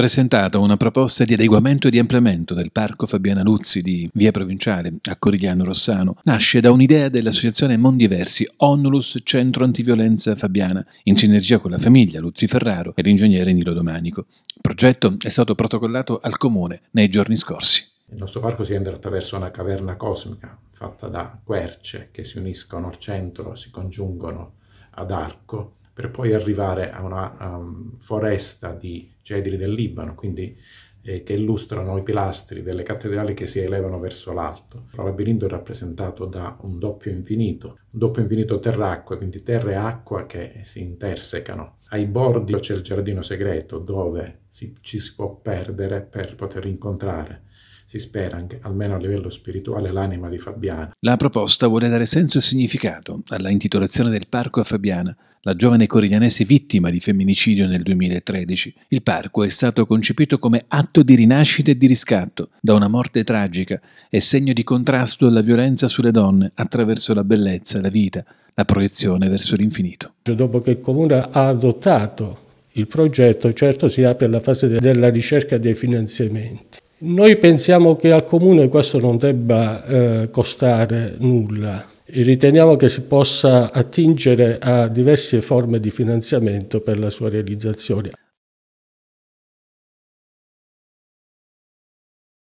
presentato una proposta di adeguamento e di ampliamento del Parco Fabiana Luzzi di Via Provinciale a Corigliano Rossano nasce da un'idea dell'associazione Mondiversi Onulus Centro Antiviolenza Fabiana in sinergia con la famiglia Luzzi Ferraro e l'ingegnere Nilo Domanico. Il progetto è stato protocollato al comune nei giorni scorsi. Il nostro parco si entra attraverso una caverna cosmica fatta da querce che si uniscono al centro, si congiungono ad arco per poi arrivare a una um, foresta di cedri del Libano, quindi eh, che illustrano i pilastri delle cattedrali che si elevano verso l'alto. Il labirinto è rappresentato da un doppio infinito, un doppio infinito terracqua, quindi terra e acqua che si intersecano. Ai bordi c'è il giardino segreto dove si, ci si può perdere per poter incontrare si spera anche, almeno a livello spirituale, l'anima di Fabiana. La proposta vuole dare senso e significato alla intitolazione del parco a Fabiana, la giovane coriglianese vittima di femminicidio nel 2013. Il parco è stato concepito come atto di rinascita e di riscatto da una morte tragica e segno di contrasto alla violenza sulle donne attraverso la bellezza, la vita, la proiezione verso l'infinito. Dopo che il comune ha adottato il progetto, certo si apre la fase della ricerca dei finanziamenti noi pensiamo che al comune questo non debba eh, costare nulla. E riteniamo che si possa attingere a diverse forme di finanziamento per la sua realizzazione.